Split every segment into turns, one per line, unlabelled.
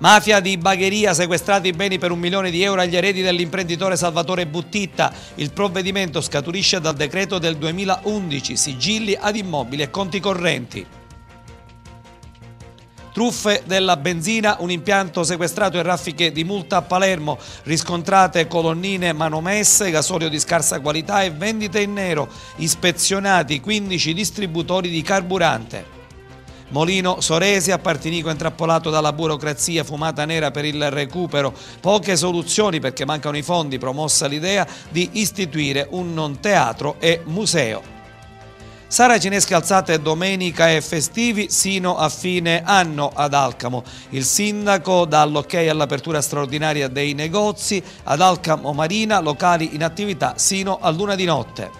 Mafia di Bagheria, sequestrati i beni per un milione di euro agli eredi dell'imprenditore Salvatore Buttitta. Il provvedimento scaturisce dal decreto del 2011, sigilli ad immobili e conti correnti. Truffe della benzina, un impianto sequestrato e raffiche di multa a Palermo, riscontrate colonnine manomesse, gasolio di scarsa qualità e vendite in nero, ispezionati 15 distributori di carburante. Molino Sorese Partinico intrappolato dalla burocrazia fumata nera per il recupero. Poche soluzioni perché mancano i fondi, promossa l'idea di istituire un non teatro e museo. Sara Cinesca alzate domenica e festivi sino a fine anno ad Alcamo. Il sindaco dà l'ok all'apertura straordinaria dei negozi ad Alcamo Marina, locali in attività sino a luna di notte.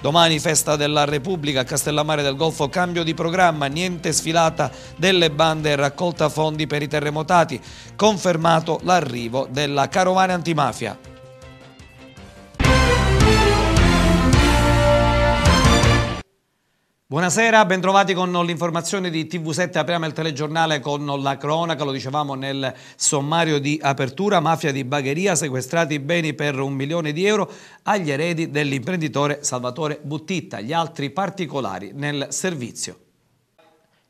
Domani festa della Repubblica a Castellammare del Golfo, cambio di programma, niente sfilata delle bande e raccolta fondi per i terremotati, confermato l'arrivo della carovana antimafia. Buonasera, bentrovati con l'informazione di TV7. Apriamo il telegiornale con la cronaca, lo dicevamo nel sommario di apertura. Mafia di Bagheria, sequestrati i beni per un milione di euro agli eredi dell'imprenditore Salvatore Buttitta. Gli altri particolari nel servizio.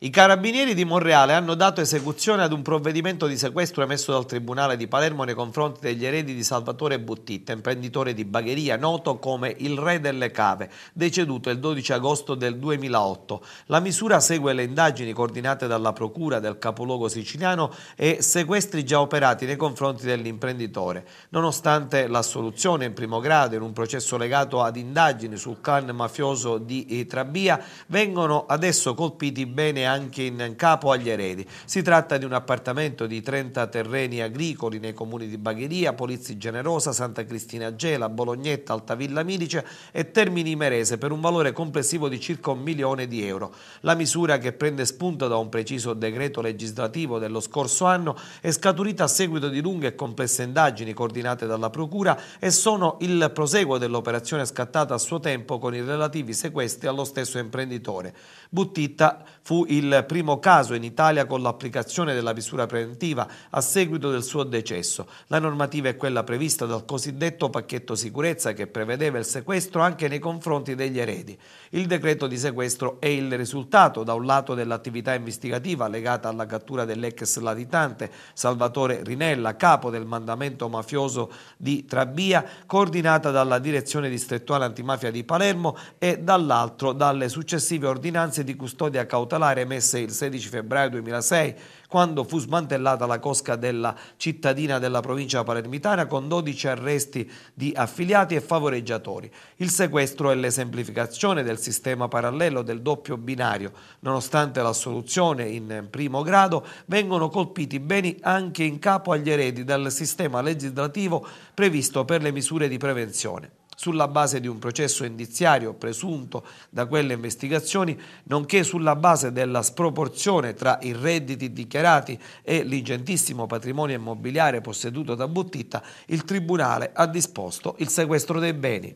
I carabinieri di Monreale hanno dato esecuzione ad un provvedimento di sequestro emesso dal Tribunale di Palermo nei confronti degli eredi di Salvatore Buttitta, imprenditore di bagheria noto come il re delle cave, deceduto il 12 agosto del 2008. La misura segue le indagini coordinate dalla Procura del capoluogo siciliano e sequestri già operati nei confronti dell'imprenditore. Nonostante l'assoluzione in primo grado in un processo legato ad indagini sul clan mafioso di Trabia, vengono adesso colpiti bene anche in capo agli eredi. Si tratta di un appartamento di 30 terreni agricoli nei comuni di Bagheria, Polizzi Generosa, Santa Cristina Gela, Bolognetta, Altavilla Milice e Termini Merese per un valore complessivo di circa un milione di euro. La misura che prende spunto da un preciso decreto legislativo dello scorso anno è scaturita a seguito di lunghe e complesse indagini coordinate dalla Procura e sono il proseguo dell'operazione scattata a suo tempo con i relativi sequestri allo stesso imprenditore. Buttitta fu il primo caso in Italia con l'applicazione della misura preventiva a seguito del suo decesso. La normativa è quella prevista dal cosiddetto pacchetto sicurezza che prevedeva il sequestro anche nei confronti degli eredi. Il decreto di sequestro è il risultato da un lato dell'attività investigativa legata alla cattura dell'ex latitante Salvatore Rinella, capo del mandamento mafioso di Trabia, coordinata dalla direzione distrettuale antimafia di Palermo e dall'altro dalle successive ordinanze ordinanze di custodia cautelare emesse il 16 febbraio 2006 quando fu smantellata la cosca della cittadina della provincia palermitana con 12 arresti di affiliati e favoreggiatori, il sequestro è l'esemplificazione del sistema parallelo del doppio binario, nonostante l'assoluzione in primo grado, vengono colpiti beni anche in capo agli eredi dal sistema legislativo previsto per le misure di prevenzione sulla base di un processo indiziario presunto da quelle investigazioni, nonché sulla base della sproporzione tra i redditi dichiarati e l'ingentissimo patrimonio immobiliare posseduto da Buttitta, il Tribunale ha disposto il sequestro dei beni.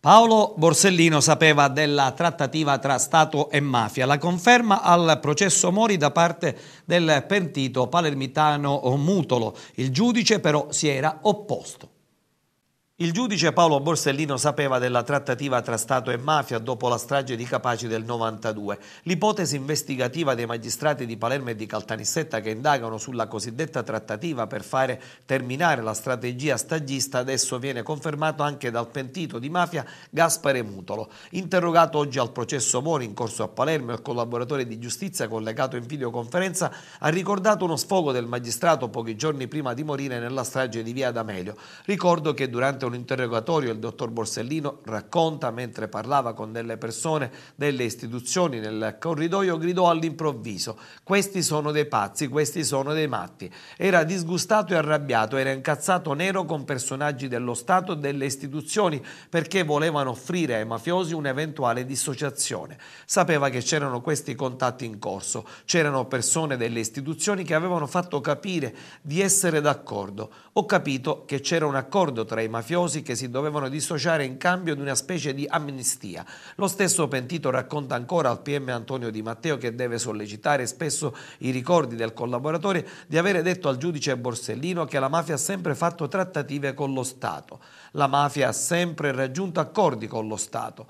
Paolo Borsellino sapeva della trattativa tra Stato e mafia, la conferma al processo Mori da parte del pentito palermitano Mutolo. Il giudice però si era opposto. Il giudice Paolo Borsellino sapeva della trattativa tra Stato e mafia dopo la strage di Capaci del 92. L'ipotesi investigativa dei magistrati di Palermo e di Caltanissetta che indagano sulla cosiddetta trattativa per fare terminare la strategia stagista adesso viene confermato anche dal pentito di mafia Gaspare Mutolo. Interrogato oggi al processo Moni in corso a Palermo, il collaboratore di giustizia collegato in videoconferenza ha ricordato uno sfogo del magistrato pochi giorni prima di morire nella strage di Via D'Amelio. Ricordo che durante durante un interrogatorio il dottor Borsellino racconta mentre parlava con delle persone delle istituzioni nel corridoio gridò all'improvviso questi sono dei pazzi, questi sono dei matti. Era disgustato e arrabbiato, era incazzato nero con personaggi dello Stato e delle istituzioni perché volevano offrire ai mafiosi un'eventuale dissociazione. Sapeva che c'erano questi contatti in corso, c'erano persone delle istituzioni che avevano fatto capire di essere d'accordo. Ho capito che c'era un accordo tra i mafiosi mafiosi che si dovevano dissociare in cambio di una specie di amnistia. Lo stesso pentito racconta ancora al PM Antonio Di Matteo che deve sollecitare spesso i ricordi del collaboratore di avere detto al giudice Borsellino che la mafia ha sempre fatto trattative con lo Stato. La mafia ha sempre raggiunto accordi con lo Stato.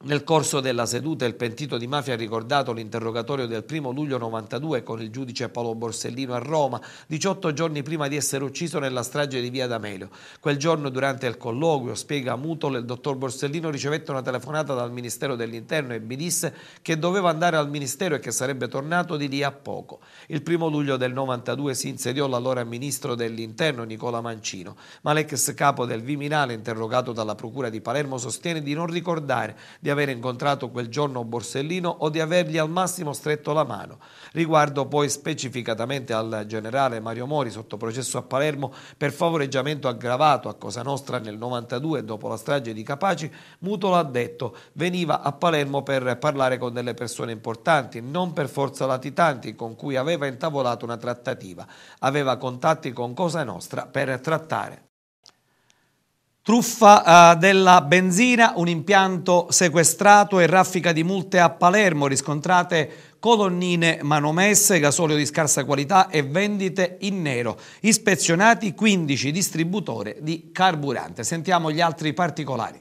Nel corso della seduta il pentito di mafia ha ricordato l'interrogatorio del 1 luglio 92 con il giudice Paolo Borsellino a Roma, 18 giorni prima di essere ucciso nella strage di Via D'Amelio. Quel giorno durante il colloquio, spiega Mutol, il dottor Borsellino ricevette una telefonata dal Ministero dell'Interno e mi disse che doveva andare al Ministero e che sarebbe tornato di lì a poco. Il 1 luglio del 92 si insediò l'allora Ministro dell'Interno Nicola Mancino, ma l'ex capo del Viminale, interrogato dalla Procura di Palermo, sostiene di non ricordare di di aver incontrato quel giorno Borsellino o di avergli al massimo stretto la mano. Riguardo poi specificatamente al generale Mario Mori sotto processo a Palermo per favoreggiamento aggravato a Cosa Nostra nel 92 dopo la strage di Capaci, Mutola ha detto veniva a Palermo per parlare con delle persone importanti, non per forza latitanti con cui aveva intavolato una trattativa. Aveva contatti con Cosa Nostra per trattare. Truffa eh, della benzina, un impianto sequestrato e raffica di multe a Palermo, riscontrate colonnine manomesse, gasolio di scarsa qualità e vendite in nero. Ispezionati 15 distributori di carburante. Sentiamo gli altri particolari.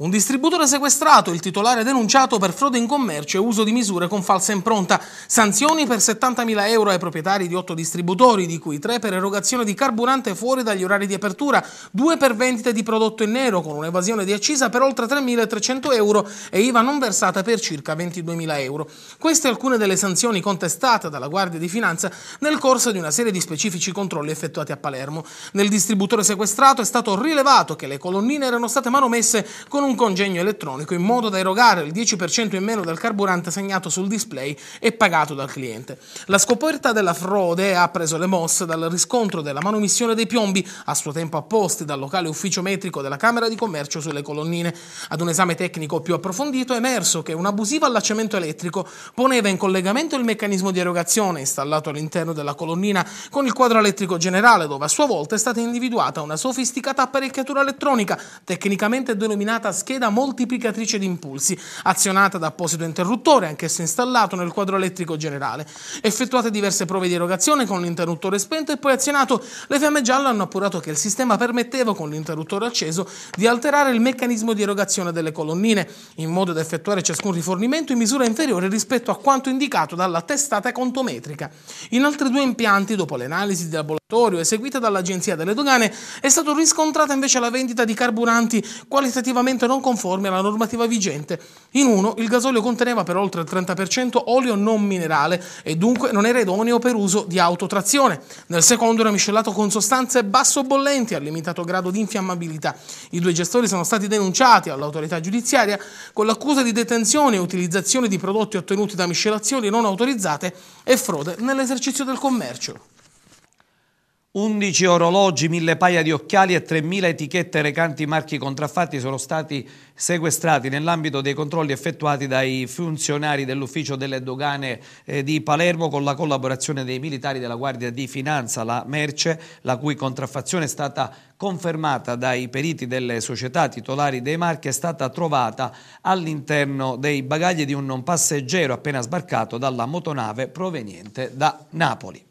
Un
distributore sequestrato, il titolare denunciato per frode in commercio e uso di misure con falsa impronta. Sanzioni per 70.000 euro ai proprietari di otto distributori, di cui tre per erogazione di carburante fuori dagli orari di apertura, due per vendite di prodotto in nero con un'evasione di accisa per oltre 3.300 euro e IVA non versata per circa 22.000 euro. Queste alcune delle sanzioni contestate dalla Guardia di Finanza nel corso di una serie di specifici controlli effettuati a Palermo. Nel distributore sequestrato è stato rilevato che le colonnine erano state manomesse con un un congegno elettronico in modo da erogare il 10% in meno del carburante segnato sul display e pagato dal cliente. La scoperta della frode ha preso le mosse dal riscontro della manomissione dei piombi a suo tempo apposti dal locale ufficio metrico della Camera di Commercio sulle colonnine. Ad un esame tecnico più approfondito è emerso che un abusivo allacciamento elettrico poneva in collegamento il meccanismo di erogazione installato all'interno della colonnina con il quadro elettrico generale dove a sua volta è stata individuata una sofisticata apparecchiatura elettronica tecnicamente denominata scheda moltiplicatrice di impulsi, azionata da apposito interruttore, anch'esso installato nel quadro elettrico generale. Effettuate diverse prove di erogazione con l'interruttore spento e poi azionato, le fiamme gialle hanno appurato che il sistema permetteva, con l'interruttore acceso, di alterare il meccanismo di erogazione delle colonnine, in modo da effettuare ciascun rifornimento in misura inferiore rispetto a quanto indicato dalla testata contometrica. In altri due impianti, dopo l'analisi della eseguita dall'Agenzia delle Dogane, è stata riscontrata invece la vendita di carburanti qualitativamente non conformi alla normativa vigente. In uno, il gasolio conteneva per oltre il 30% olio non minerale e dunque non era idoneo per uso di autotrazione. Nel secondo era miscelato con sostanze basso bollenti a limitato grado di infiammabilità. I due gestori sono stati denunciati all'autorità giudiziaria con l'accusa di detenzione e utilizzazione di prodotti ottenuti da miscelazioni non autorizzate e frode nell'esercizio del commercio.
11 orologi, 1000 paia di occhiali e 3000 etichette recanti marchi contraffatti sono stati sequestrati nell'ambito dei controlli effettuati dai funzionari dell'ufficio delle dogane eh, di Palermo con la collaborazione dei militari della Guardia di Finanza. La merce, la cui contraffazione è stata confermata dai periti delle società titolari dei marchi, è stata trovata all'interno dei bagagli di un passeggero appena sbarcato dalla motonave proveniente da Napoli.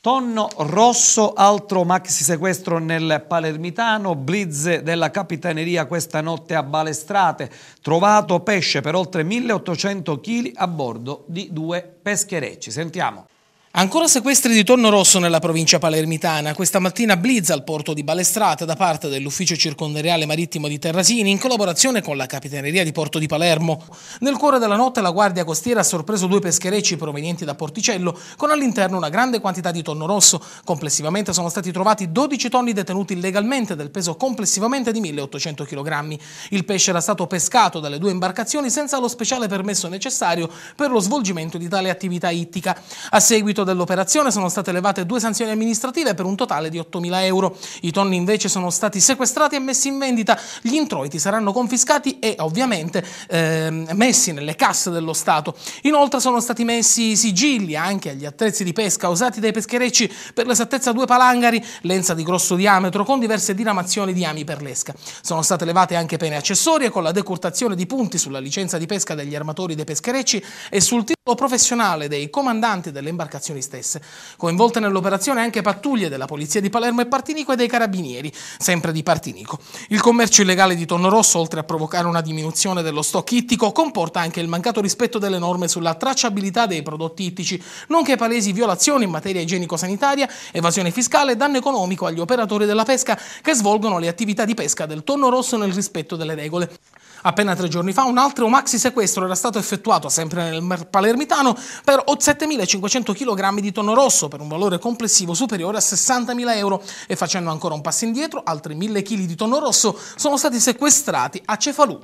Tonno rosso, altro maxi sequestro nel palermitano, blitz della capitaneria questa notte a Balestrate, trovato pesce per oltre 1800 kg a bordo di due pescherecci. Sentiamo. Ancora sequestri di tonno rosso nella provincia palermitana. Questa mattina
blizza al porto di Balestrata da parte dell'ufficio circondariale marittimo di Terrasini in collaborazione con la capitaneria di Porto di Palermo. Nel cuore della notte la guardia costiera ha sorpreso due pescherecci provenienti da Porticello con all'interno una grande quantità di tonno rosso. Complessivamente sono stati trovati 12 tonni detenuti illegalmente del peso complessivamente di 1800 kg. Il pesce era stato pescato dalle due imbarcazioni senza lo speciale permesso necessario per lo svolgimento di tale attività ittica. A seguito seguito dell'operazione sono state levate due sanzioni amministrative per un totale di 8.000 euro. I tonni invece sono stati sequestrati e messi in vendita. Gli introiti saranno confiscati e ovviamente eh, messi nelle casse dello Stato. Inoltre sono stati messi sigilli anche agli attrezzi di pesca usati dai pescherecci per l'esattezza due palangari, lenza di grosso diametro con diverse diramazioni di ami per l'esca. Sono state levate anche pene accessorie con la decurtazione di punti sulla licenza di pesca degli armatori dei pescherecci e sul o professionale dei comandanti delle imbarcazioni stesse. Coinvolte nell'operazione anche pattuglie della Polizia di Palermo e Partinico e dei Carabinieri, sempre di Partinico. Il commercio illegale di tonno rosso, oltre a provocare una diminuzione dello stock ittico, comporta anche il mancato rispetto delle norme sulla tracciabilità dei prodotti ittici, nonché palesi violazioni in materia igienico-sanitaria, evasione fiscale e danno economico agli operatori della pesca che svolgono le attività di pesca del tonno rosso nel rispetto delle regole. Appena tre giorni fa un altro maxi sequestro era stato effettuato sempre nel palermitano per 7.500 kg di tonno rosso per un valore complessivo superiore a 60.000 euro e facendo ancora un passo indietro altri 1.000 kg di tonno rosso sono stati sequestrati a Cefalù.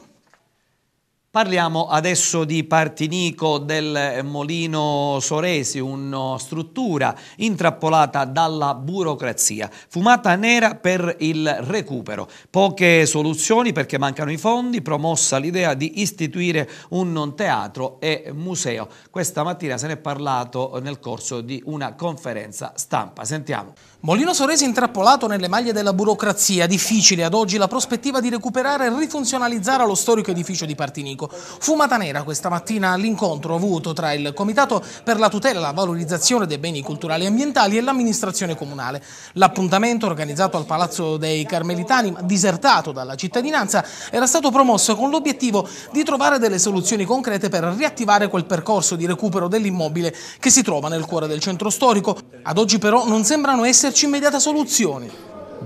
Parliamo adesso di Partinico del eh, Molino Soresi, una struttura intrappolata dalla burocrazia, fumata nera per il recupero. Poche soluzioni perché mancano i fondi, promossa l'idea di istituire un teatro e museo. Questa mattina se ne è parlato nel corso di una conferenza stampa. Sentiamo. Molino Soresi intrappolato
nelle maglie della burocrazia, difficile ad oggi la prospettiva di recuperare e rifunzionalizzare lo storico edificio di Partinico. Fumata nera questa mattina l'incontro avuto tra il Comitato per la tutela e la valorizzazione dei beni culturali e ambientali e l'amministrazione comunale. L'appuntamento organizzato al Palazzo dei Carmelitani, disertato dalla cittadinanza, era stato promosso con l'obiettivo di trovare delle soluzioni concrete per riattivare quel percorso di recupero dell'immobile che si trova nel cuore del centro storico. Ad oggi però non sembrano esserci darci immediata soluzione.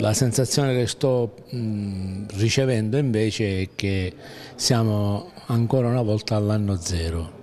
La sensazione che sto mh, mm, ricevendo invece è che
siamo ancora una volta all'anno zero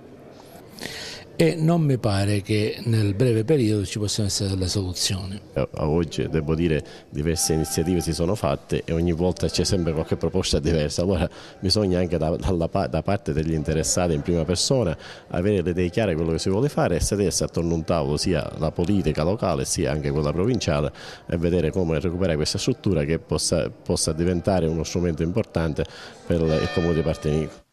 e non mi pare che nel breve periodo ci possano essere delle soluzioni.
Eh, a oggi devo dire diverse iniziative si sono fatte e ogni volta c'è sempre qualche proposta diversa, allora bisogna anche da, dalla, da parte degli interessati in prima persona avere le idee chiare di quello che si vuole fare e sedersi attorno a un tavolo sia la politica locale sia anche quella provinciale e vedere come recuperare questa struttura che possa, possa diventare uno strumento importante per il comune di Partenico.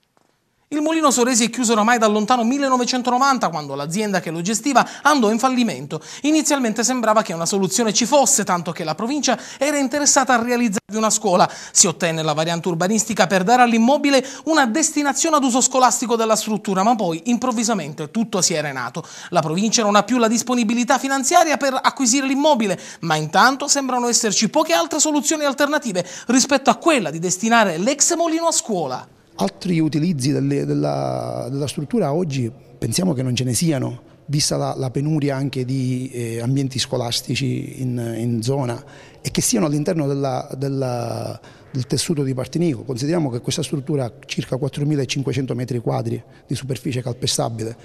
Il mulino Soresi è chiuso oramai da lontano 1990, quando l'azienda che lo gestiva andò in fallimento. Inizialmente sembrava che una soluzione ci fosse, tanto che la provincia era interessata a realizzarvi una scuola. Si ottenne la variante urbanistica per dare all'immobile una destinazione ad uso scolastico della struttura, ma poi improvvisamente tutto si è arenato. La provincia non ha più la disponibilità finanziaria per acquisire l'immobile, ma intanto sembrano esserci poche altre soluzioni alternative rispetto a quella di destinare l'ex mulino a scuola.
Altri utilizzi delle, della, della, struttura oggi pensiamo che non ce ne siano, vista la, la penuria anche di eh, ambienti scolastici in, in, zona e che siano all'interno della, della del tessuto di Partinico. Consideriamo che questa struttura ha circa 4.500 metri quadri di superficie calpestabile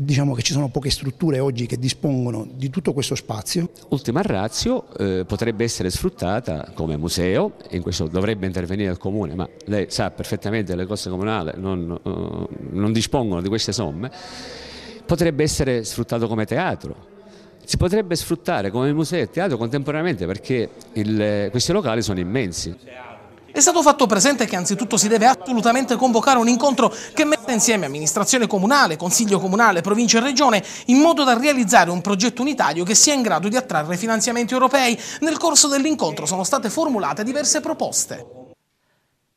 diciamo che ci sono poche strutture oggi che dispongono di tutto questo spazio.
Ultima razio eh, potrebbe essere sfruttata come museo, in questo dovrebbe intervenire il comune, ma lei sa perfettamente che le cose comunali non, uh, non dispongono di queste somme, potrebbe essere sfruttato come teatro, si potrebbe sfruttare come museo e teatro contemporaneamente perché il, eh, questi locali sono immensi.
È stato fatto presente che anzitutto si deve assolutamente convocare un incontro che metta insieme amministrazione comunale, consiglio comunale, provincia e regione in modo da realizzare un progetto unitario che sia in grado di attrarre finanziamenti europei. Nel corso dell'incontro sono state formulate diverse proposte.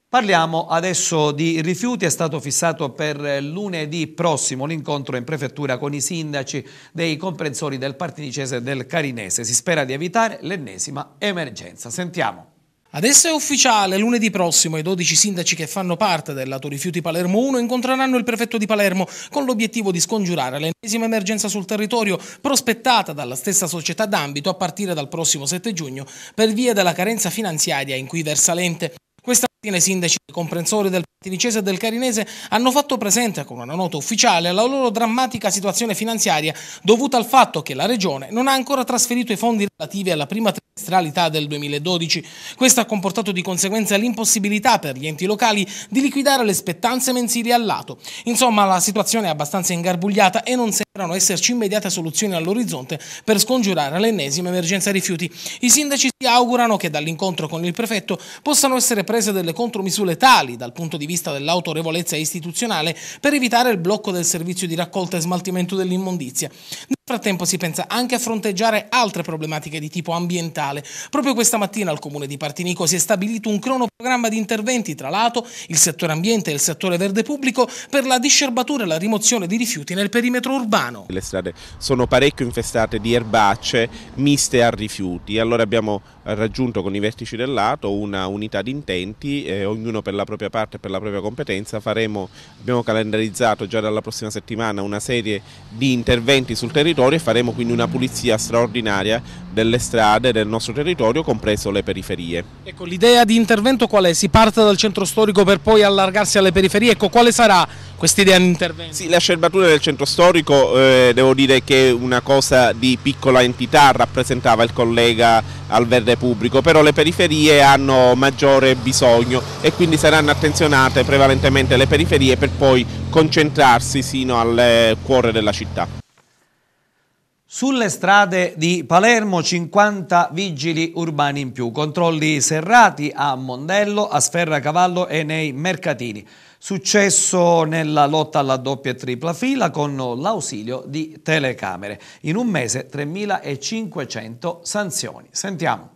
Parliamo adesso di rifiuti, è stato fissato per lunedì prossimo l'incontro in prefettura con i sindaci dei comprensori del Partinicese e del Carinese. Si spera di evitare l'ennesima emergenza. Sentiamo. Adesso è ufficiale, lunedì prossimo i 12 sindaci che fanno parte
del lato rifiuti Palermo 1 incontreranno il prefetto di Palermo con l'obiettivo di scongiurare l'ennesima emergenza sul territorio prospettata dalla stessa società d'ambito a partire dal prossimo 7 giugno per via della carenza finanziaria in cui versa l'ente. Tiene sindaci e comprensori del Patrinicese e del Carinese hanno fatto presente con una nota ufficiale la loro drammatica situazione finanziaria dovuta al fatto che la Regione non ha ancora trasferito i fondi relativi alla prima trimestralità del 2012. Questo ha comportato di conseguenza l'impossibilità per gli enti locali di liquidare le spettanze mensili al lato. Insomma, la situazione è abbastanza ingarbugliata e non sembra erano esserci immediate soluzioni all'orizzonte per scongiurare l'ennesima emergenza rifiuti. I sindaci si augurano che dall'incontro con il prefetto possano essere prese delle contromisure tali dal punto di vista dell'autorevolezza istituzionale per evitare il blocco del servizio di raccolta e smaltimento dell'immondizia frattempo si pensa anche a fronteggiare altre problematiche di tipo ambientale. Proprio questa mattina al comune di Partinico si è stabilito un cronoprogramma di interventi tra l'ATO, il settore ambiente e il settore verde pubblico per la discerbatura e la rimozione di rifiuti nel perimetro urbano.
Le strade sono parecchio infestate di erbacce miste a rifiuti. Allora abbiamo raggiunto con i vertici del lato una unità di intenti, eh, ognuno per la propria parte e per la propria competenza. Faremo, abbiamo calendarizzato già dalla prossima settimana una serie di interventi sul territorio territorio e faremo quindi una pulizia straordinaria delle strade del nostro territorio, compreso le periferie.
Ecco, l'idea di intervento qual è? Si parte dal centro storico per poi allargarsi alle periferie, ecco quale sarà questa idea di intervento?
Sì, la scerbatura del centro storico eh, devo dire che è una cosa di piccola entità, rappresentava il collega al verde pubblico, però le periferie hanno maggiore bisogno e quindi saranno attenzionate prevalentemente le periferie per poi concentrarsi sino al eh, cuore della città.
Sulle strade di Palermo 50 vigili urbani in più, controlli serrati a Mondello, a Sferra Cavallo e nei mercatini. Successo nella lotta alla doppia e tripla fila con l'ausilio di telecamere. In un mese 3.500 sanzioni. Sentiamo.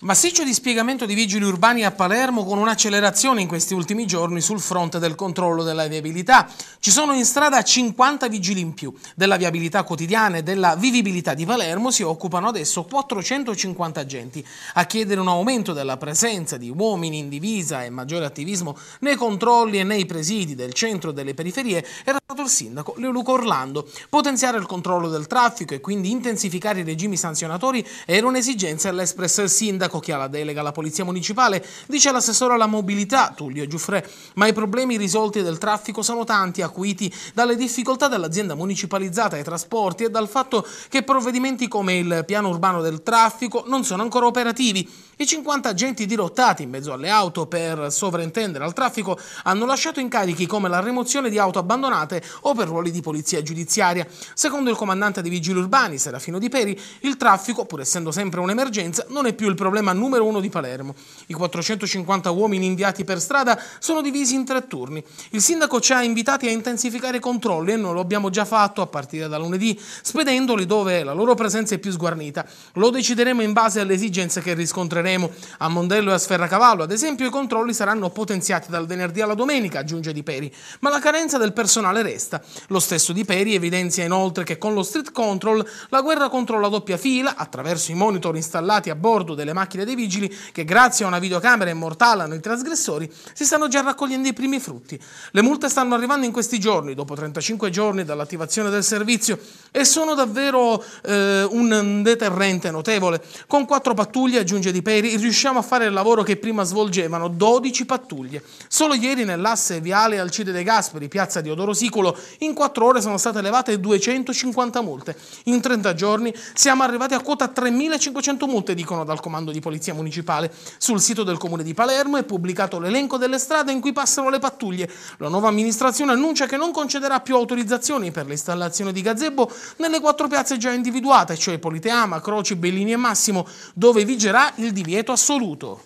Massiccio dispiegamento di vigili urbani a Palermo con un'accelerazione in questi ultimi giorni sul
fronte del controllo della viabilità. Ci sono in strada 50 vigili in più. Della viabilità quotidiana e della vivibilità di Palermo si occupano adesso 450 agenti. A chiedere un aumento della presenza di uomini in divisa e maggiore attivismo nei controlli e nei presidi del centro e delle periferie era stato il sindaco Leoluco Orlando. Potenziare il controllo del traffico e quindi intensificare i regimi sanzionatori era un'esigenza dell'espresso il sindaco sindaco che ha la delega alla polizia municipale, dice l'assessore alla mobilità Tullio Giuffre, ma i problemi risolti del traffico sono tanti, acuiti dalle difficoltà dell'azienda municipalizzata ai trasporti e dal fatto che provvedimenti come il piano urbano del traffico non sono ancora operativi. I 50 agenti dirottati in mezzo alle auto per sovraintendere al traffico hanno lasciato incarichi come la rimozione di auto abbandonate o per ruoli di polizia giudiziaria. Secondo il comandante dei vigili urbani, Serafino Di Peri, il traffico, pur essendo sempre un'emergenza, non è più il problema numero uno di Palermo. I 450 uomini inviati per strada sono divisi in tre turni. Il sindaco ci ha invitati a intensificare i controlli e noi lo abbiamo già fatto a partire da lunedì, spedendoli dove la loro presenza è più sguarnita. Lo decideremo in base alle esigenze che riscontreremo entreremo a Mondello e a Sferracavallo. Ad esempio i controlli saranno potenziati dal venerdì alla domenica, aggiunge Di Peri, ma la carenza del personale resta. Lo stesso Di Peri evidenzia inoltre che con lo street control la guerra contro la doppia fila, attraverso i monitor installati a bordo delle macchine dei vigili, che grazie a una videocamera immortalano i trasgressori, si stanno già raccogliendo i primi frutti. Le multe stanno arrivando in questi giorni, dopo 35 giorni dall'attivazione del servizio, e sono davvero eh, un deterrente notevole. Con quattro pattuglie, aggiunge Di Peri, riusciamo a fare il lavoro che prima svolgevano, 12 pattuglie. Solo ieri nell'asse viale Alcide De Gasperi, piazza di Odorosiculo, in 4 ore sono state elevate 250 multe. In 30 giorni siamo arrivati a quota 3.500 multe, dicono dal comando di polizia municipale. Sul sito del comune di Palermo è pubblicato l'elenco delle strade in cui passano le pattuglie. La nuova amministrazione annuncia che non concederà più autorizzazioni per l'installazione di gazebo nelle quattro piazze già individuate, cioè Politeama, Croci, Bellini e Massimo, dove vigerà il divieto divieto assoluto.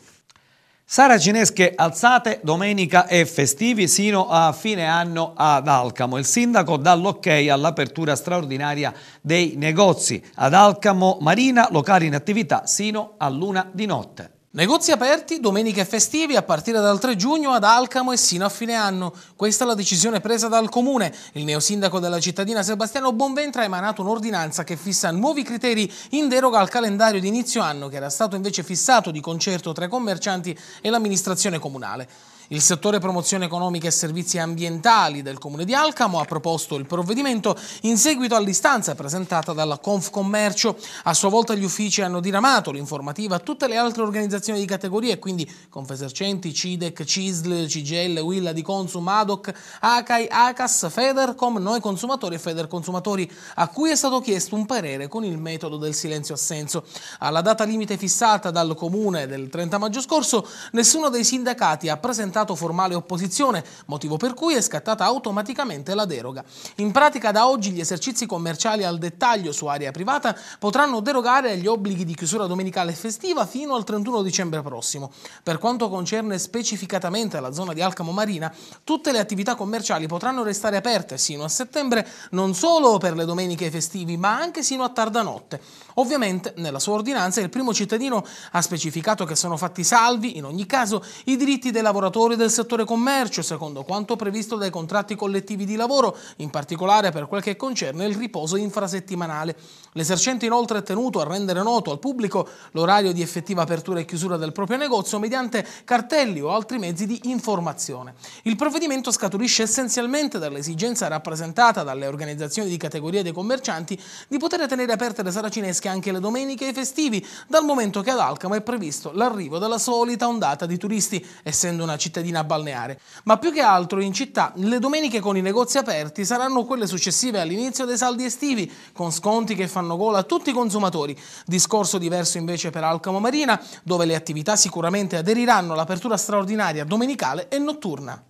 Sara Cinesche alzate domenica e festivi sino a fine anno ad Alcamo. Il sindaco dà l'ok all'apertura straordinaria dei negozi. Ad Alcamo Marina, locali in attività sino a luna di notte. Negozi aperti domeniche festivi a partire dal 3 giugno ad Alcamo e sino a fine
anno. Questa è la decisione presa dal comune. Il neosindaco della cittadina Sebastiano Bonventra ha emanato un'ordinanza che fissa nuovi criteri in deroga al calendario di inizio anno che era stato invece fissato di concerto tra i commercianti e l'amministrazione comunale. Il settore promozione economica e servizi ambientali del Comune di Alcamo ha proposto il provvedimento in seguito all'istanza presentata dalla Confcommercio. A sua volta gli uffici hanno diramato l'informativa a tutte le altre organizzazioni di categoria, quindi Confesercenti, CIDEC, CISL, CGL, Willa di Consum, ADOC, ACAI, ACAS, Federcom, Noi Consumatori e Federconsumatori, a cui è stato chiesto un parere con il metodo del silenzio assenso. Alla data limite fissata dal Comune del 30 maggio scorso, nessuno dei sindacati ha presentato presentato formale opposizione, motivo per cui è scattata automaticamente la deroga. In pratica da oggi gli esercizi commerciali al dettaglio su area privata potranno derogare agli obblighi di chiusura domenicale e festiva fino al 31 dicembre prossimo. Per quanto concerne specificatamente la zona di Alcamo Marina, tutte le attività commerciali potranno restare aperte sino a settembre non solo per le domeniche festivi ma anche sino a tarda notte. Ovviamente nella sua ordinanza il primo cittadino ha specificato che sono fatti salvi, in ogni caso, i diritti dei lavoratori del settore commercio, secondo quanto previsto dai contratti collettivi di lavoro, in particolare per quel che concerne il riposo infrasettimanale. L'esercente inoltre è tenuto a rendere noto al pubblico l'orario di effettiva apertura e chiusura del proprio negozio mediante cartelli o altri mezzi di informazione. Il provvedimento scaturisce essenzialmente dall'esigenza rappresentata dalle organizzazioni di categoria dei commercianti di poter tenere aperte le saracinesche fresche anche le domeniche e i festivi, dal momento che ad Alcamo è previsto l'arrivo della solita ondata di turisti, essendo una cittadina balneare. Ma più che altro in città le domeniche con i negozi aperti saranno quelle successive all'inizio dei saldi estivi, con sconti che fanno gola a tutti i consumatori. Discorso diverso invece per Alcamo Marina, dove le attività sicuramente aderiranno all'apertura straordinaria domenicale e notturna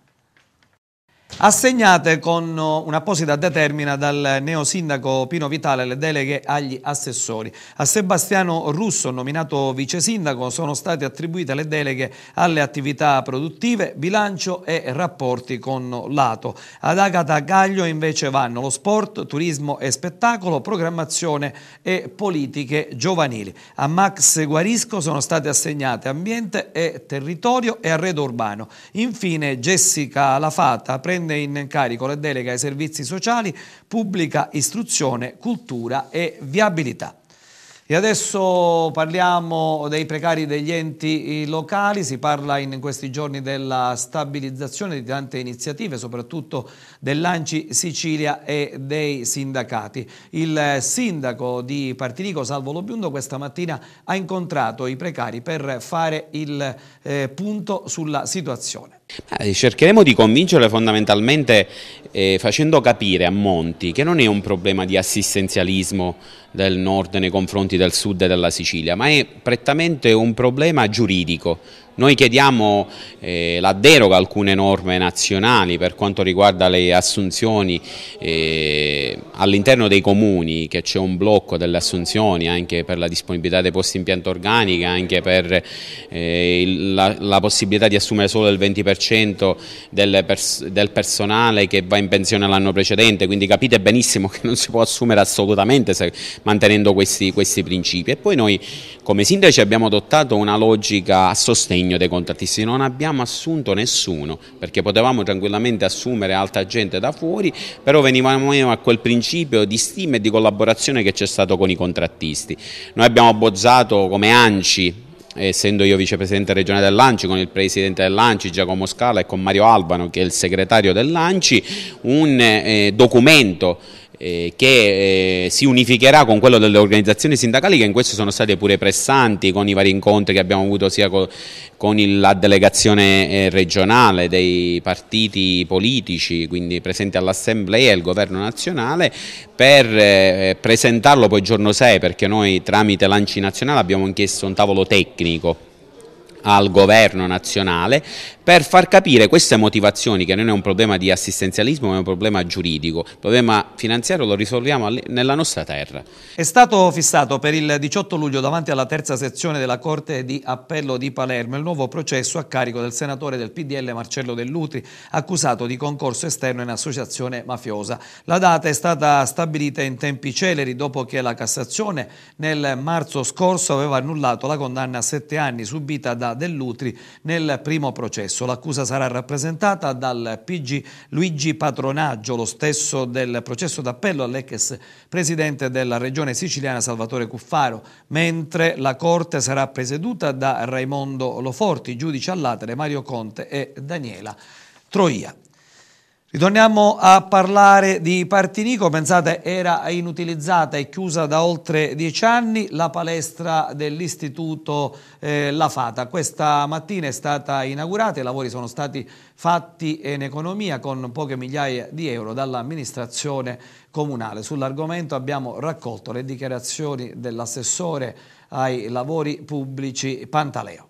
assegnate con eh, un'apposita determina dal neosindaco Pino Vitale le deleghe agli assessori. A Sebastiano Russo, nominato vice sindaco, sono state attribuite le deleghe alle attività produttive, bilancio e rapporti con l'Ato. Ad Agata Gaglio invece vanno lo sport, turismo e spettacolo, programmazione e politiche giovanili. A Max Guarisco sono state assegnate ambiente e territorio e arredo urbano. Infine Jessica Lafata prende prende in carico le delega ai servizi sociali, pubblica istruzione, cultura e viabilità. E adesso parliamo dei precari degli enti locali, si parla in questi giorni della stabilizzazione di tante iniziative, soprattutto dell'Anci Sicilia e dei sindacati. Il sindaco di Partirico, Salvo Lobiundo, questa mattina ha incontrato i precari per fare il eh, punto sulla situazione.
Eh, cercheremo di convincerle fondamentalmente eh, facendo capire a Monti che non è un problema di assistenzialismo del nord nei confronti del sud e della Sicilia, ma è prettamente un problema giuridico, noi chiediamo eh, la deroga a alcune norme nazionali per quanto riguarda le assunzioni eh, all'interno dei comuni, che c'è un blocco delle assunzioni anche per la disponibilità dei posti in pianta organica, anche per eh, la, la, possibilità di assumere solo il 20% del, pers del personale che va in pensione l'anno precedente, quindi capite benissimo che non si può assumere assolutamente se, mantenendo questi, questi principi. E poi noi come sindaci abbiamo adottato una logica a sostegno segno dei contrattisti, non abbiamo assunto nessuno perché potevamo tranquillamente assumere alta gente da fuori, però venivamo a quel principio di stima e di collaborazione che c'è stato con i contrattisti. Noi abbiamo bozzato come ANCI essendo io vicepresidente regionale dell'Anci, con il presidente dell'Anci Giacomo Scala e con Mario Albano che è il segretario dell'Anci, un eh, documento eh, che eh, si unificherà con quello delle organizzazioni sindacali che in questo sono state pure pressanti con i vari incontri che abbiamo avuto sia co con il, la delegazione eh, regionale dei partiti politici, quindi presenti all'Assemblea e al Governo nazionale, per eh, presentarlo poi giorno 6 perché noi tramite l'Anci Nazionale abbiamo chiesto un tavolo tecnico al governo nazionale per far capire queste motivazioni che non è un problema di assistenzialismo ma è un problema giuridico, il problema finanziario lo risolviamo nella nostra terra.
È stato fissato per il 18 luglio davanti alla terza sezione della Corte di Appello di Palermo il nuovo processo a carico del senatore del PDL Marcello Dell'Utri accusato di concorso esterno in associazione mafiosa. La data è stata stabilita in tempi celeri dopo che la Cassazione nel marzo scorso aveva annullato la condanna a sette anni subita da dell'Utri nel primo processo. L'accusa sarà rappresentata dal PG Luigi Patronaggio, lo stesso del processo d'appello all'ex presidente della regione siciliana Salvatore Cuffaro, mentre la Corte sarà presieduta da Raimondo Loforti, giudice all'atere Mario Conte e Daniela Troia. Ritorniamo a parlare di Partinico, pensate era inutilizzata e chiusa da oltre dieci anni la palestra dell'istituto eh, La Fata. Questa mattina è stata inaugurata, i lavori sono stati fatti in economia con poche migliaia di euro dall'amministrazione comunale. Sull'argomento abbiamo raccolto le dichiarazioni dell'assessore ai lavori pubblici Pantaleo.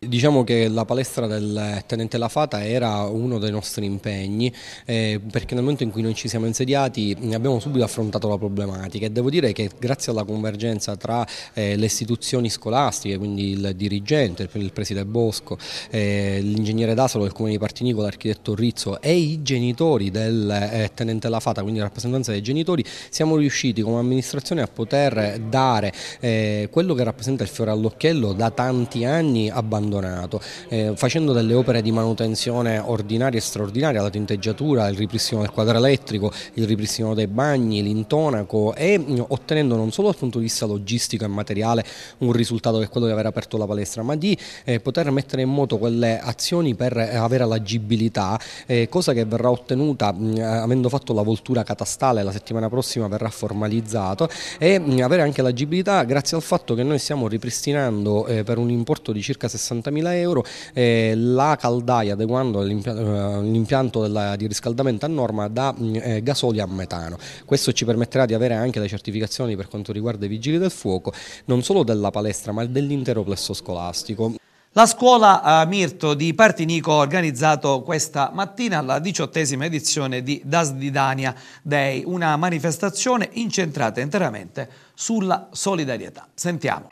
Diciamo che la palestra del Tenente La Fata era uno dei nostri impegni eh, perché nel momento in cui noi ci siamo insediati abbiamo subito affrontato la problematica e devo dire che grazie alla convergenza tra eh, le istituzioni scolastiche, quindi il dirigente, il preside Bosco, eh, l'ingegnere D'Asolo del Comune di Partinico, l'architetto Rizzo e i genitori del eh, Tenente La Fata, quindi la rappresentanza dei genitori, siamo riusciti come amministrazione a poter dare eh, quello che rappresenta il fiore all'occhiello da tanti anni abbandonato abbandonato, eh, facendo delle opere di manutenzione ordinaria e straordinaria, la tinteggiatura, il ripristino del quadro elettrico, il ripristino dei bagni, l'intonaco e mm, ottenendo non solo dal punto di vista logistico e materiale un risultato che è quello di aver aperto la palestra, ma di eh, poter mettere in moto quelle azioni per eh, avere l'agibilità, eh, cosa che verrà ottenuta mh, mm, eh, avendo fatto la voltura catastale la settimana prossima verrà formalizzato e mh, mm, avere anche l'agibilità grazie al fatto che noi stiamo ripristinando eh, per un importo di circa 60 60.000 euro, eh, la caldaia adeguando eh, l'impianto di riscaldamento a norma da mm, eh, gasolio a metano. Questo ci permetterà di avere anche le certificazioni per quanto riguarda i vigili del fuoco, non solo della palestra ma dell'intero plesso scolastico.
La scuola eh, Mirto di Partinico ha organizzato questa mattina la diciottesima edizione di Das Dasdidania Day, una manifestazione incentrata interamente sulla solidarietà. Sentiamo.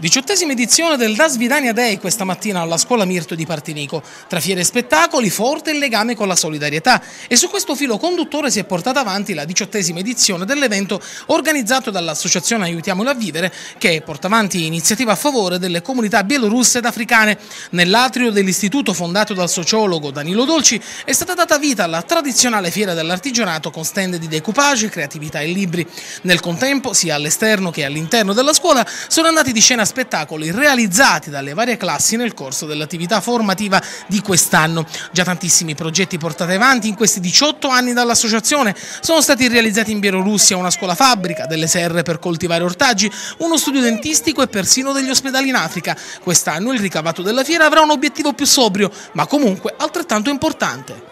Diciottesima
edizione del Das Vidania Day questa mattina alla scuola Mirto di Partinico. Tra fiere e spettacoli, forte il legame con la solidarietà. E su questo filo conduttore si è portata avanti la diciottesima edizione dell'evento organizzato dall'associazione Aiutiamolo a Vivere, che porta avanti iniziative a favore delle comunità bielorusse ed africane. Nell'atrio dell'istituto fondato dal sociologo Danilo Dolci è stata data vita alla tradizionale fiera dell'artigianato con stand di decoupage, creatività e libri. Nel contempo, sia all'esterno che all'interno della scuola, sono andati di scena spettacoli realizzati dalle varie classi nel corso dell'attività formativa di quest'anno. Già tantissimi progetti portati avanti in questi 18 anni dall'associazione sono stati realizzati in Bielorussia una scuola fabbrica, delle serre per coltivare ortaggi, uno studio dentistico e persino degli ospedali in Africa. Quest'anno il ricavato della fiera avrà un obiettivo più sobrio, ma comunque altrettanto importante.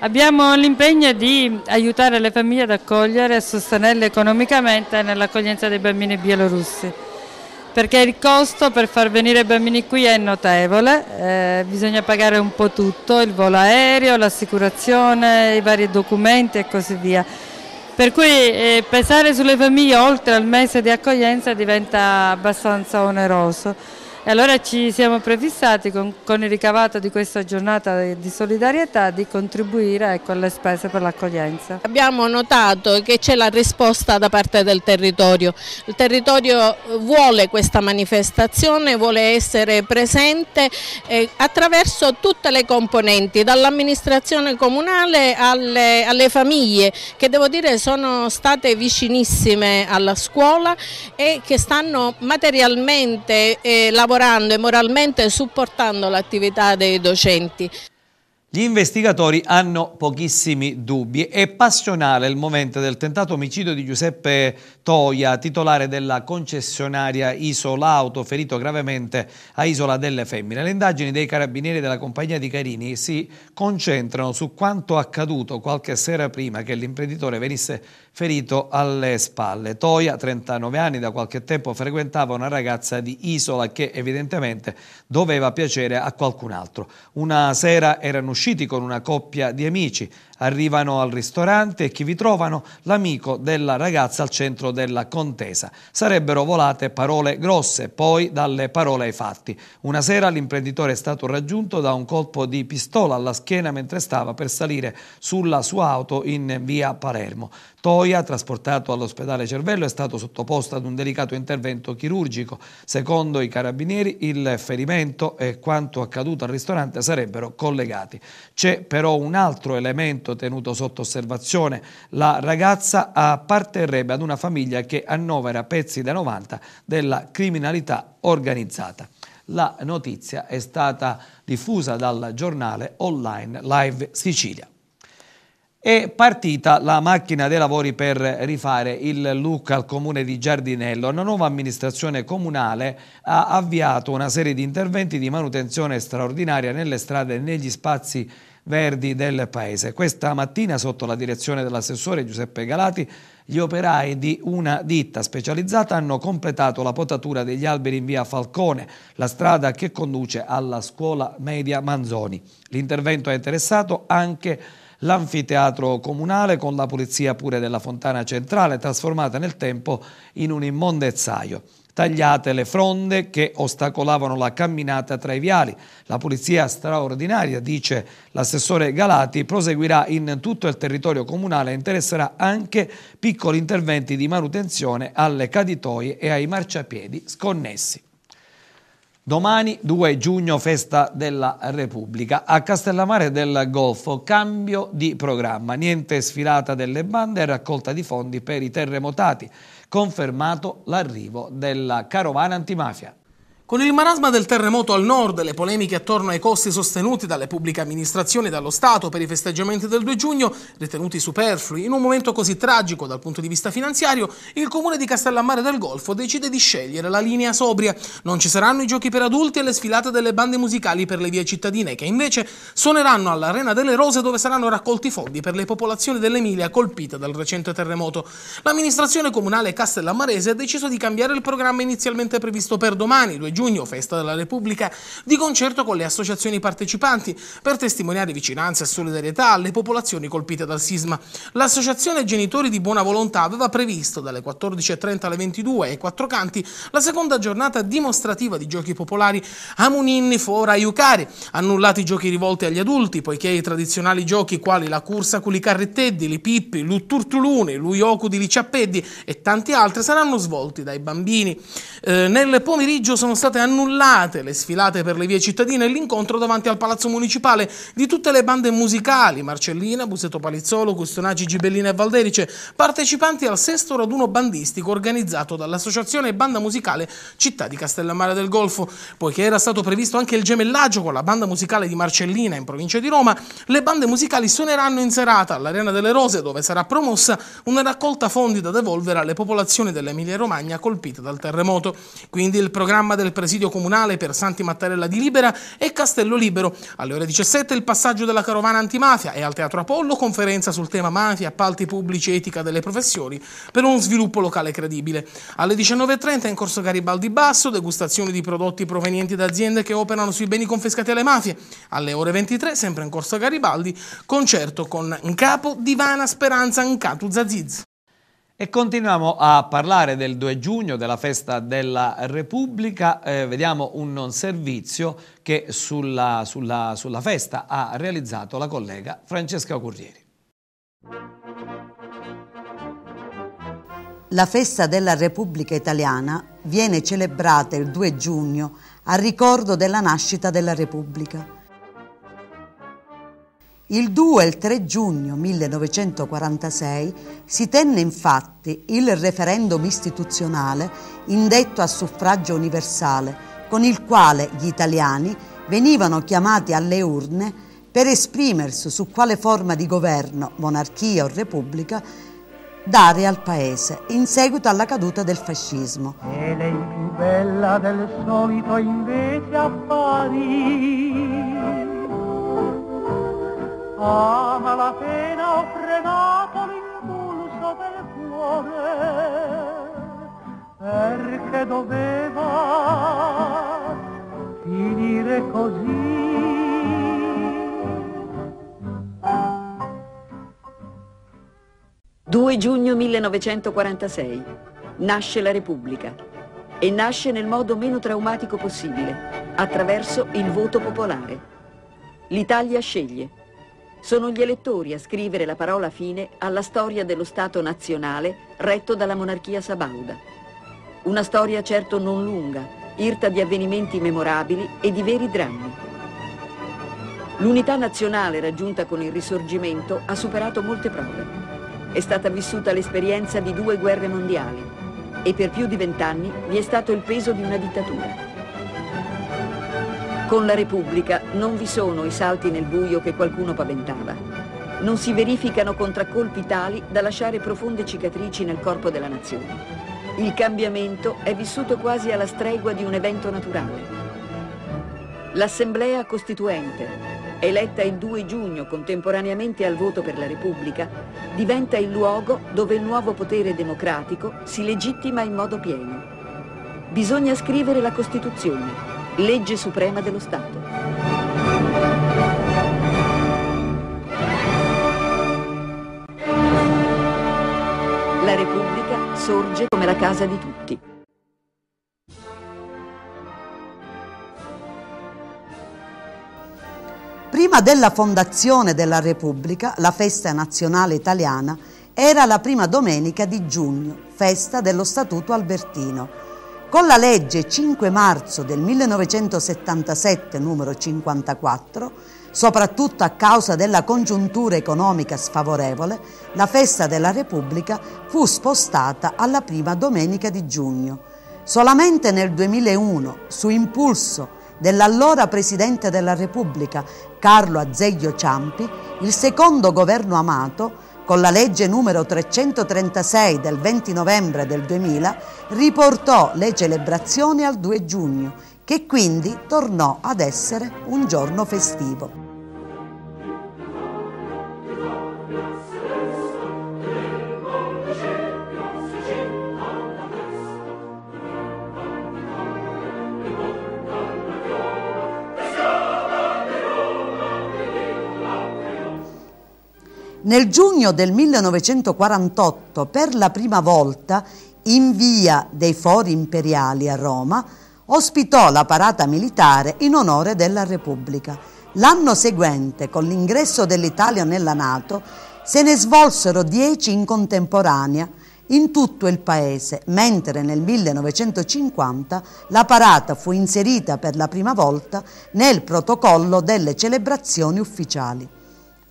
Abbiamo l'impegno di aiutare le famiglie ad accogliere e sostenerle economicamente nell'accoglienza dei bambini bielorussi perché il costo per far venire i bambini qui è notevole, eh, bisogna pagare un po' tutto, il volo aereo, l'assicurazione, i vari documenti e così via. Per cui eh, pesare sulle famiglie oltre al mese di accoglienza diventa abbastanza oneroso. E allora ci siamo prefissati con, con, il ricavato di questa giornata di solidarietà di contribuire ecco, alle spese per l'accoglienza. Abbiamo notato che c'è la risposta da parte del territorio. Il territorio vuole questa manifestazione, vuole essere presente eh, attraverso tutte le componenti, dall'amministrazione comunale alle, alle famiglie che devo dire sono state vicinissime alla scuola e che stanno materialmente eh, lavorando lavorando e moralmente supportando l'attività dei docenti.
Gli investigatori hanno pochissimi dubbi. È passionale il momento del tentato omicidio di Giuseppe Toia, titolare della concessionaria Isola Auto, ferito gravemente a Isola delle Femmine. Le indagini dei carabinieri della compagnia di Carini si concentrano su quanto accaduto qualche sera prima che l'imprenditore venisse ferito alle spalle. Toia, 39 anni, da qualche tempo frequentava una ragazza di Isola che evidentemente doveva piacere a qualcun altro. Una sera erano usciti con una coppia di amici, Arrivano al ristorante e chi vi trovano? L'amico della ragazza al centro della contesa. Sarebbero volate parole grosse, poi dalle parole ai fatti. Una sera l'imprenditore è stato raggiunto da un colpo di pistola alla schiena mentre stava per salire sulla sua auto in via Palermo. Toia, trasportato all'ospedale Cervello, è stato sottoposto ad un delicato intervento chirurgico. Secondo i carabinieri, il ferimento e quanto accaduto al ristorante sarebbero collegati. C'è però un altro elemento marito tenuto sotto osservazione. La ragazza apparterrebbe ad una famiglia che annovera pezzi da 90 della criminalità organizzata. La notizia è stata diffusa dal giornale online Live Sicilia. È partita la macchina dei lavori per rifare il look al comune di Giardinello. La nuova amministrazione comunale ha avviato una serie di interventi di manutenzione straordinaria nelle strade e negli spazi verdi del paese. Questa mattina, sotto la direzione dell'assessore Giuseppe Galati, gli operai di una ditta specializzata hanno completato la potatura degli alberi in via Falcone, la strada che conduce alla scuola media Manzoni. L'intervento ha interessato anche l'anfiteatro comunale con la pulizia pure della fontana centrale trasformata nel tempo in un immondezzaio tagliate le fronde che ostacolavano la camminata tra i viali. La pulizia straordinaria, dice l'assessore Galati, proseguirà in tutto il territorio comunale e interesserà anche piccoli interventi di manutenzione alle caditoie e ai marciapiedi sconnessi. Domani 2 giugno, festa della Repubblica. A Castellammare del Golfo, cambio di programma. Niente sfilata delle bande e raccolta di fondi per i terremotati confermato l'arrivo della carovana antimafia. Con il
marasma del terremoto al nord, le polemiche attorno ai costi sostenuti dalle pubbliche amministrazioni e dallo Stato per i festeggiamenti del 2 giugno, ritenuti superflui, in un momento così tragico dal punto di vista finanziario, il comune di Castellammare del Golfo decide di scegliere la linea sobria. Non ci saranno i giochi per adulti e le sfilate delle bande musicali per le vie cittadine, che invece suoneranno all'Arena delle Rose dove saranno raccolti fondi per le popolazioni dell'Emilia colpite dal recente terremoto. L'amministrazione comunale castellammarese ha deciso di cambiare il programma inizialmente previsto per domani, 2 giugno, giugno, festa della Repubblica, di concerto con le associazioni partecipanti per testimoniare vicinanza e solidarietà alle popolazioni colpite dal sisma. L'associazione Genitori di Buona Volontà aveva previsto dalle 14.30 alle 22 ai quattro canti la seconda giornata dimostrativa di giochi popolari Amuninni Fora Iucari, annullati i giochi rivolti agli adulti, poiché i tradizionali giochi quali la corsa con i carretteddi, li pippi, l'utturtulune, l'uioku di Liciappeddi e tanti altri saranno svolti dai bambini. Eh, nel pomeriggio sono stati state annullate le sfilate per le vie cittadine e l'incontro davanti al palazzo municipale di tutte le bande musicali, Marcellina, Busetto Palizzolo, Custonaggi, Gibellina e Valderice, partecipanti al sesto raduno bandistico organizzato dall'associazione Banda Musicale Città di Castellammare del Golfo. Poiché era stato previsto anche il gemellaggio con la banda musicale di Marcellina in provincia di Roma, le bande musicali suoneranno in serata all'Arena delle Rose dove sarà promossa una raccolta fondi da devolvere alle popolazioni dell'Emilia Romagna colpite dal terremoto. Quindi il programma del pre- presidio comunale per Santi Mattarella di Libera e Castello Libero. Alle ore 17 il passaggio della carovana antimafia e al Teatro Apollo conferenza sul tema mafia, appalti pubblici, e etica delle professioni per uno sviluppo locale credibile. Alle 19.30 in corso Garibaldi Basso degustazione di prodotti provenienti da aziende che operano sui beni confiscati alle mafie. Alle ore 23 sempre in corso Garibaldi concerto con in capo Divana Speranza Nkatu Zaziz.
E continuiamo a parlare del 2 giugno, della festa della Repubblica. Eh, vediamo un servizio che sulla, sulla, sulla festa ha realizzato la collega Francesca Currieri.
La festa della Repubblica Italiana viene celebrata il 2 giugno a ricordo della nascita della Repubblica il 2 e il 3 giugno 1946 si tenne infatti il referendum istituzionale indetto a suffragio universale, con il quale gli italiani venivano chiamati alle urne per esprimersi su quale forma di governo, monarchia o repubblica, dare al paese in seguito alla caduta del fascismo.
E lei più bella del solito invece apparì
Ama la pena ho frenato l'impulso del cuore, perché doveva
finire così. Due giugno 1946 nasce la Repubblica e nasce nel modo meno traumatico possibile, attraverso il voto popolare. L'Italia sceglie sono gli elettori a scrivere la parola fine alla storia dello Stato nazionale retto dalla monarchia sabauda. Una storia certo non lunga, irta di avvenimenti memorabili e di veri drammi. L'unità nazionale raggiunta con il risorgimento ha superato molte prove. È stata vissuta l'esperienza di due guerre mondiali e per più di vent'anni vi è stato il peso di una dittatura. Con la Repubblica non vi sono i salti nel buio che qualcuno paventava. Non si verificano contraccolpi tali da lasciare profonde cicatrici nel corpo della nazione. Il cambiamento è vissuto quasi alla stregua di un evento naturale. L'Assemblea Costituente, eletta il 2 giugno contemporaneamente al voto per la Repubblica, diventa il luogo dove il nuovo potere democratico si legittima in modo pieno. Bisogna scrivere la Costituzione, legge suprema dello Stato. La Repubblica sorge come
la casa di tutti. Prima della fondazione della Repubblica, la festa nazionale italiana era la prima domenica di giugno, festa dello Statuto Albertino, con la legge 5 marzo del 1977 numero 54, soprattutto a causa della congiuntura economica sfavorevole, la festa della Repubblica fu spostata alla prima domenica di giugno. Solamente nel 2001, su impulso dell'allora Presidente della Repubblica Carlo Azeglio Ciampi, il secondo governo Amato con la legge numero 336 del 20 novembre del 2000 riportò le celebrazioni al 2 giugno, che quindi tornò ad essere un giorno festivo. Nel giugno del 1948, per la prima volta, in via dei Fori Imperiali a Roma, ospitò la parata militare in onore della Repubblica. L'anno seguente, con l'ingresso dell'Italia nella Nato, se ne svolsero dieci in contemporanea in tutto il paese, mentre nel 1950 la parata fu inserita per la prima volta nel protocollo delle celebrazioni ufficiali.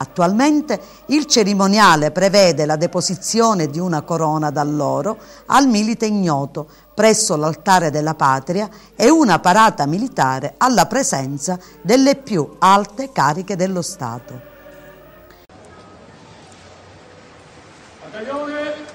Attualmente il cerimoniale prevede la deposizione di una corona d'alloro al milite ignoto presso l'altare della patria e una parata militare alla presenza delle più alte cariche dello Stato.
Attenzione!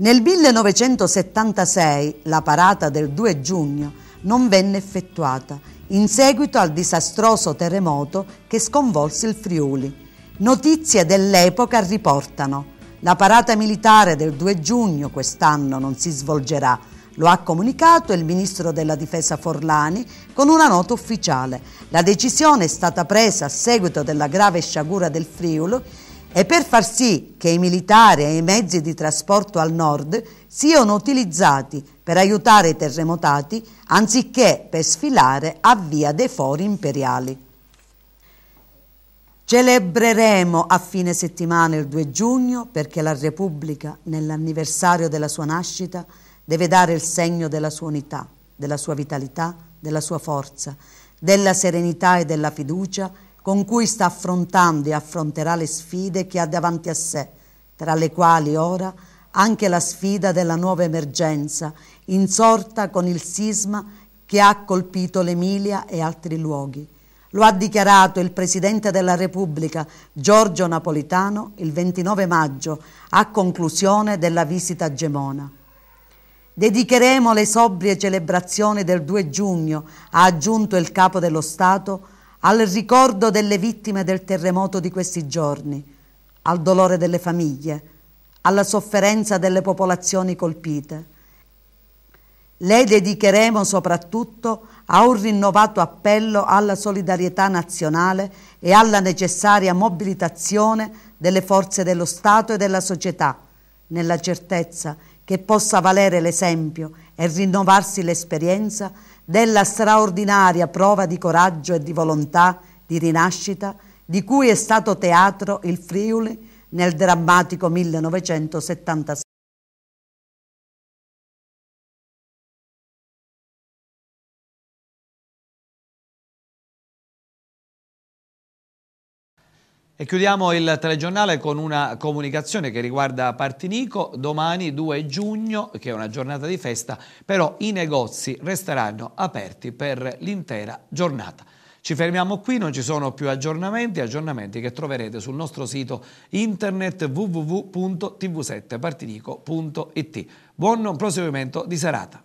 Nel 1976 la parata del 2 giugno non venne effettuata in seguito al disastroso terremoto che sconvolse il Friuli. Notizie dell'epoca riportano la parata militare del 2 giugno quest'anno non si svolgerà, lo ha comunicato il ministro della difesa Forlani con una nota ufficiale. La decisione è stata presa a seguito della grave sciagura del Friuli e per far sì che i militari e i mezzi di trasporto al nord siano utilizzati per aiutare i terremotati anziché per sfilare a via dei fori imperiali. Celebreremo a fine settimana il 2 giugno perché la Repubblica, nell'anniversario della sua nascita, deve dare il segno della sua unità, della sua vitalità, della sua forza, della serenità e della fiducia con cui sta affrontando e affronterà le sfide che ha davanti a sé, tra le quali ora anche la sfida della nuova emergenza insorta con il sisma che ha colpito l'Emilia e altri luoghi. Lo ha dichiarato il Presidente della Repubblica Giorgio Napolitano il 29 maggio a conclusione della visita a Gemona. Dedicheremo le sobrie celebrazioni del 2 giugno, ha aggiunto il Capo dello Stato, al ricordo delle vittime del terremoto di questi giorni, al dolore delle famiglie, alla sofferenza delle popolazioni colpite. Le dedicheremo soprattutto a un rinnovato appello alla solidarietà nazionale e alla necessaria mobilitazione delle forze dello Stato e della società, nella certezza che possa valere l'esempio e rinnovarsi l'esperienza della straordinaria prova di coraggio e di volontà di rinascita di cui è stato teatro il Friuli nel drammatico 1976.
E chiudiamo il telegiornale con una comunicazione che riguarda Partinico. Domani 2 giugno, che è una giornata di festa, però i negozi resteranno aperti per l'intera giornata. Ci fermiamo qui, non ci sono più aggiornamenti, aggiornamenti che troverete sul nostro sito internet www.tv7partinico.it. Buon proseguimento di serata.